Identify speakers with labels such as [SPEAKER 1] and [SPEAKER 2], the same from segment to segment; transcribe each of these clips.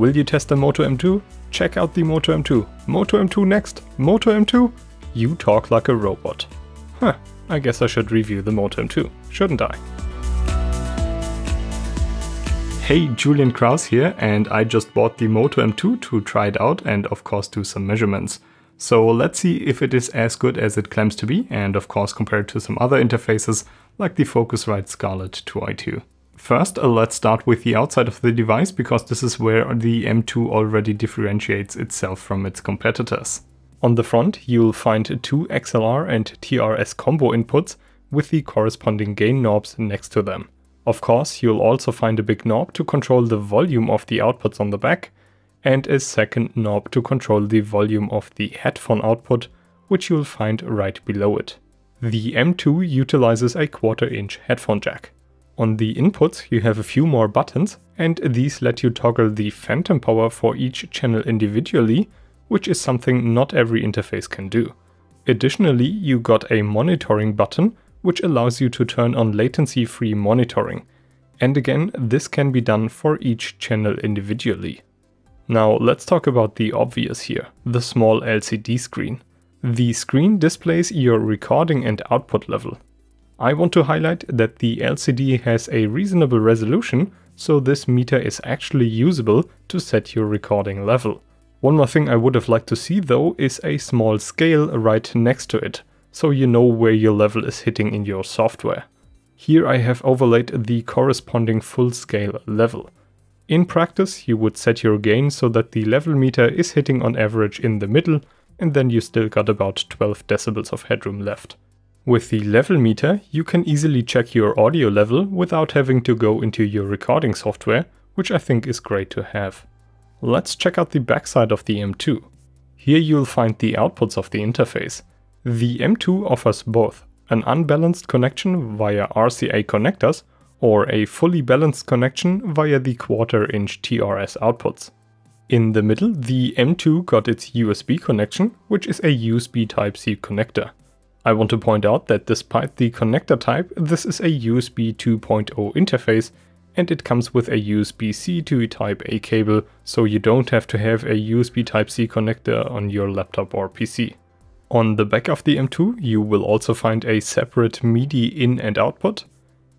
[SPEAKER 1] Will you test the Moto M2? Check out the Moto M2. Moto M2 next. Moto M2? You talk like a robot. Huh, I guess I should review the Moto M2, shouldn't I? Hey, Julian Kraus here, and I just bought the Moto M2 to try it out and of course do some measurements. So let's see if it is as good as it claims to be, and of course compared to some other interfaces like the Focusrite Scarlett 2i2. First, uh, let's start with the outside of the device because this is where the M2 already differentiates itself from its competitors. On the front, you'll find two XLR and TRS combo inputs with the corresponding gain knobs next to them. Of course, you'll also find a big knob to control the volume of the outputs on the back, and a second knob to control the volume of the headphone output, which you'll find right below it. The M2 utilizes a quarter inch headphone jack. On the inputs you have a few more buttons and these let you toggle the phantom power for each channel individually, which is something not every interface can do. Additionally, you got a monitoring button, which allows you to turn on latency-free monitoring. And again, this can be done for each channel individually. Now let's talk about the obvious here, the small LCD screen. The screen displays your recording and output level. I want to highlight that the LCD has a reasonable resolution, so this meter is actually usable to set your recording level. One more thing I would have liked to see though is a small scale right next to it, so you know where your level is hitting in your software. Here I have overlaid the corresponding full-scale level. In practice, you would set your gain so that the level meter is hitting on average in the middle, and then you still got about 12 decibels of headroom left. With the level meter, you can easily check your audio level without having to go into your recording software, which I think is great to have. Let's check out the backside of the M2. Here you'll find the outputs of the interface. The M2 offers both an unbalanced connection via RCA connectors or a fully balanced connection via the quarter inch TRS outputs. In the middle, the M2 got its USB connection, which is a USB Type-C connector. I want to point out that despite the connector type, this is a USB 2.0 interface and it comes with a USB-C to Type-A cable, so you don't have to have a USB Type-C connector on your laptop or PC. On the back of the M2 you will also find a separate MIDI in and output,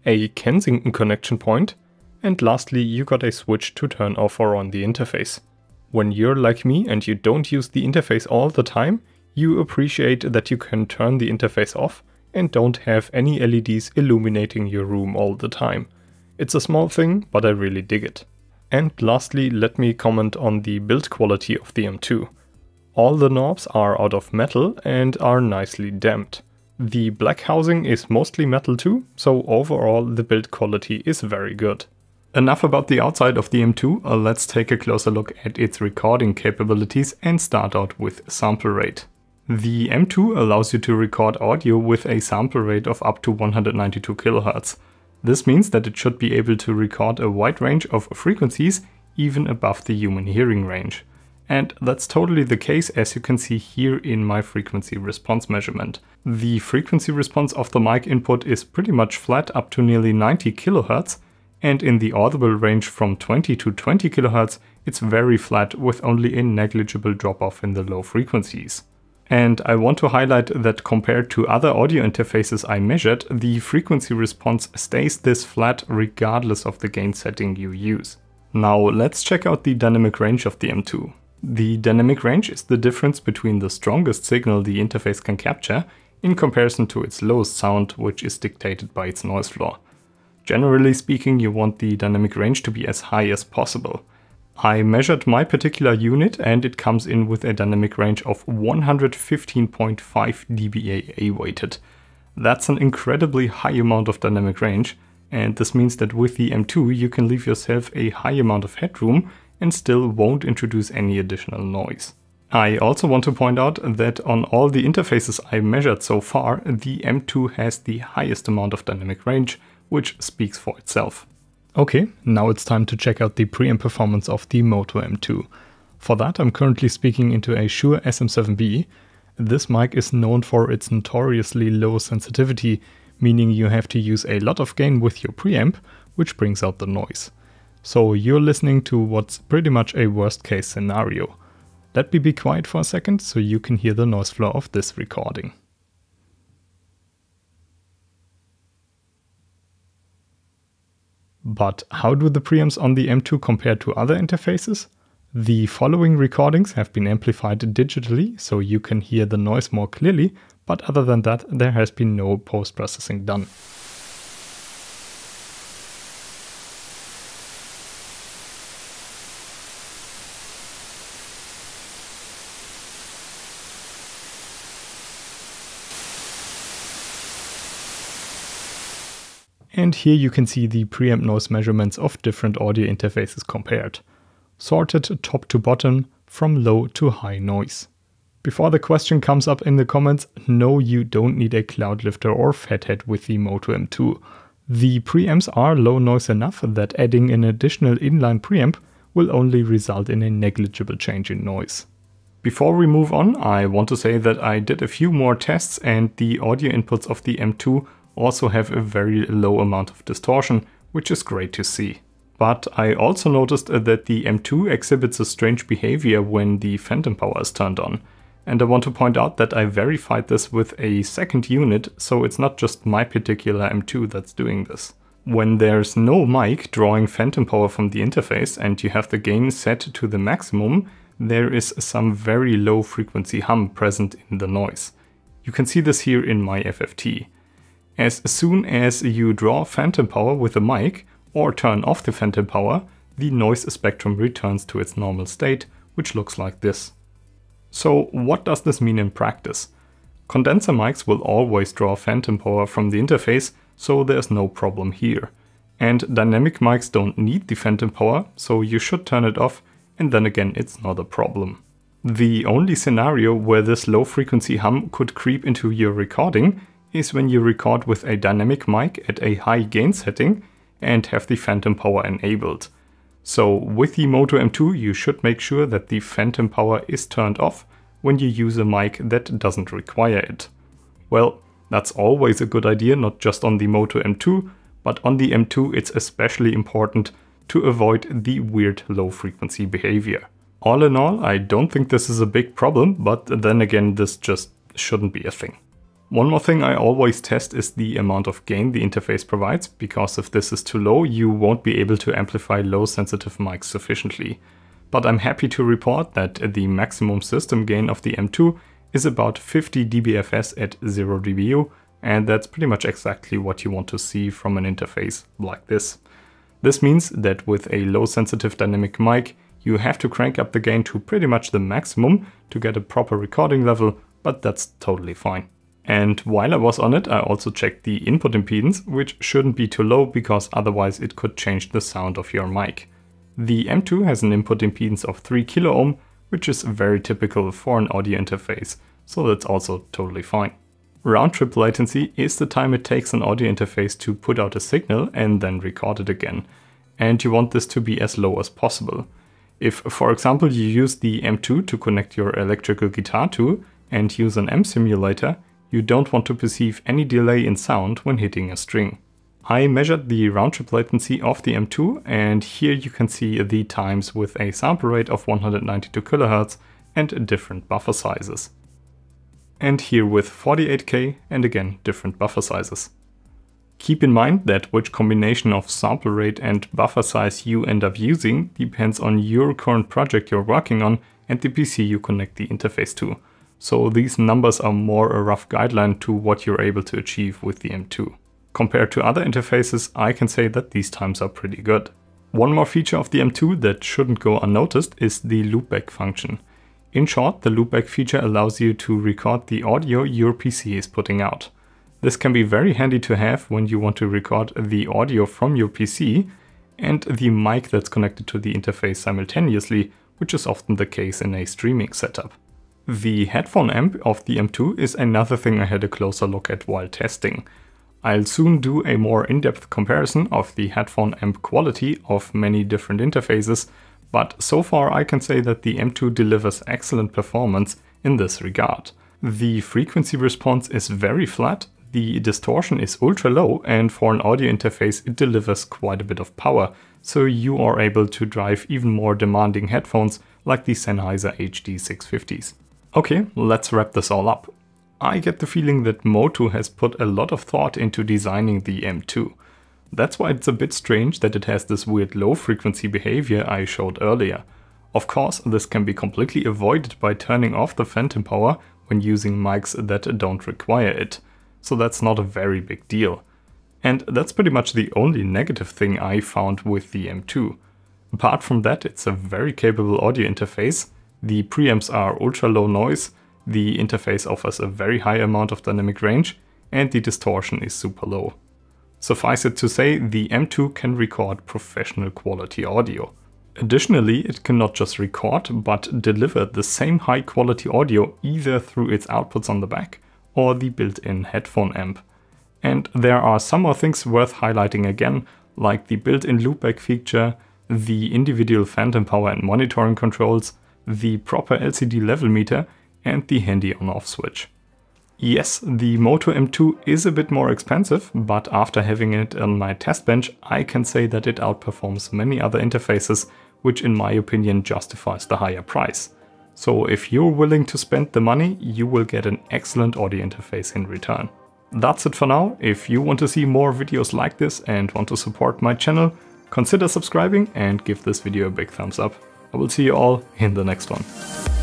[SPEAKER 1] a Kensington connection point, and lastly you got a switch to turn off or on the interface. When you're like me and you don't use the interface all the time, you appreciate that you can turn the interface off and don't have any LEDs illuminating your room all the time. It's a small thing, but I really dig it. And lastly, let me comment on the build quality of the M2. All the knobs are out of metal and are nicely damped. The black housing is mostly metal too, so overall the build quality is very good. Enough about the outside of the M2, uh, let's take a closer look at its recording capabilities and start out with sample rate. The M2 allows you to record audio with a sample rate of up to 192 kHz. This means that it should be able to record a wide range of frequencies even above the human hearing range. And that's totally the case as you can see here in my frequency response measurement. The frequency response of the mic input is pretty much flat up to nearly 90 kHz and in the audible range from 20 to 20 kHz it's very flat with only a negligible drop off in the low frequencies. And I want to highlight that compared to other audio interfaces I measured, the frequency response stays this flat regardless of the gain setting you use. Now let's check out the dynamic range of the M2. The dynamic range is the difference between the strongest signal the interface can capture in comparison to its lowest sound, which is dictated by its noise floor. Generally speaking, you want the dynamic range to be as high as possible. I measured my particular unit and it comes in with a dynamic range of 115.5 dBA weighted. That's an incredibly high amount of dynamic range and this means that with the M2 you can leave yourself a high amount of headroom and still won't introduce any additional noise. I also want to point out that on all the interfaces I measured so far, the M2 has the highest amount of dynamic range, which speaks for itself. Okay, now it's time to check out the preamp performance of the Moto M2. For that I'm currently speaking into a Shure SM7B. This mic is known for its notoriously low sensitivity, meaning you have to use a lot of gain with your preamp, which brings out the noise. So you're listening to what's pretty much a worst case scenario. Let me be quiet for a second so you can hear the noise floor of this recording. But how do the preamps on the M2 compare to other interfaces? The following recordings have been amplified digitally, so you can hear the noise more clearly, but other than that, there has been no post-processing done. And here you can see the preamp noise measurements of different audio interfaces compared, sorted top to bottom from low to high noise. Before the question comes up in the comments, no you don't need a cloud lifter or fathead with the Moto M2. The preamps are low noise enough that adding an additional inline preamp will only result in a negligible change in noise. Before we move on, I want to say that I did a few more tests and the audio inputs of the M2 also have a very low amount of distortion, which is great to see. But I also noticed uh, that the M2 exhibits a strange behavior when the phantom power is turned on. And I want to point out that I verified this with a second unit, so it's not just my particular M2 that's doing this. When there's no mic drawing phantom power from the interface and you have the gain set to the maximum, there is some very low frequency hum present in the noise. You can see this here in my FFT as soon as you draw phantom power with a mic or turn off the phantom power, the noise spectrum returns to its normal state, which looks like this. So what does this mean in practice? Condenser mics will always draw phantom power from the interface, so there's no problem here. And dynamic mics don't need the phantom power, so you should turn it off, and then again it's not a problem. The only scenario where this low frequency hum could creep into your recording is when you record with a dynamic mic at a high gain setting and have the phantom power enabled. So with the Moto M2 you should make sure that the phantom power is turned off when you use a mic that doesn't require it. Well, that's always a good idea not just on the Moto M2, but on the M2 it's especially important to avoid the weird low frequency behavior. All in all, I don't think this is a big problem, but then again this just shouldn't be a thing. One more thing I always test is the amount of gain the interface provides, because if this is too low, you won't be able to amplify low sensitive mics sufficiently. But I'm happy to report that the maximum system gain of the M2 is about 50 dBFS at 0 dBu, and that's pretty much exactly what you want to see from an interface like this. This means that with a low sensitive dynamic mic, you have to crank up the gain to pretty much the maximum to get a proper recording level, but that's totally fine. And while I was on it, I also checked the input impedance, which shouldn't be too low because otherwise it could change the sound of your mic. The M2 has an input impedance of 3 kiloohm, which is very typical for an audio interface, so that's also totally fine. Round trip latency is the time it takes an audio interface to put out a signal and then record it again. And you want this to be as low as possible. If, for example, you use the M2 to connect your electrical guitar to and use an M simulator, you don't want to perceive any delay in sound when hitting a string. I measured the round trip latency of the M2 and here you can see the times with a sample rate of 192 kHz and different buffer sizes. And here with 48k and again different buffer sizes. Keep in mind that which combination of sample rate and buffer size you end up using depends on your current project you're working on and the PC you connect the interface to. So these numbers are more a rough guideline to what you're able to achieve with the M2. Compared to other interfaces, I can say that these times are pretty good. One more feature of the M2 that shouldn't go unnoticed is the loopback function. In short, the loopback feature allows you to record the audio your PC is putting out. This can be very handy to have when you want to record the audio from your PC and the mic that's connected to the interface simultaneously, which is often the case in a streaming setup. The headphone amp of the M2 is another thing I had a closer look at while testing. I'll soon do a more in-depth comparison of the headphone amp quality of many different interfaces, but so far I can say that the M2 delivers excellent performance in this regard. The frequency response is very flat, the distortion is ultra low, and for an audio interface it delivers quite a bit of power, so you are able to drive even more demanding headphones like the Sennheiser HD650s. Okay, let's wrap this all up. I get the feeling that Motu has put a lot of thought into designing the M2. That's why it's a bit strange that it has this weird low frequency behavior I showed earlier. Of course, this can be completely avoided by turning off the phantom power when using mics that don't require it, so that's not a very big deal. And that's pretty much the only negative thing I found with the M2. Apart from that, it's a very capable audio interface, the preamps are ultra low noise, the interface offers a very high amount of dynamic range, and the distortion is super low. Suffice it to say, the M2 can record professional quality audio. Additionally, it can not just record, but deliver the same high quality audio either through its outputs on the back or the built-in headphone amp. And there are some more things worth highlighting again, like the built-in loopback feature, the individual phantom power and monitoring controls, the proper LCD level meter and the handy on-off switch. Yes, the Moto M2 is a bit more expensive, but after having it on my test bench, I can say that it outperforms many other interfaces, which in my opinion justifies the higher price. So if you're willing to spend the money, you will get an excellent audio interface in return. That's it for now. If you want to see more videos like this and want to support my channel, consider subscribing and give this video a big thumbs up. I will see you all in the next one.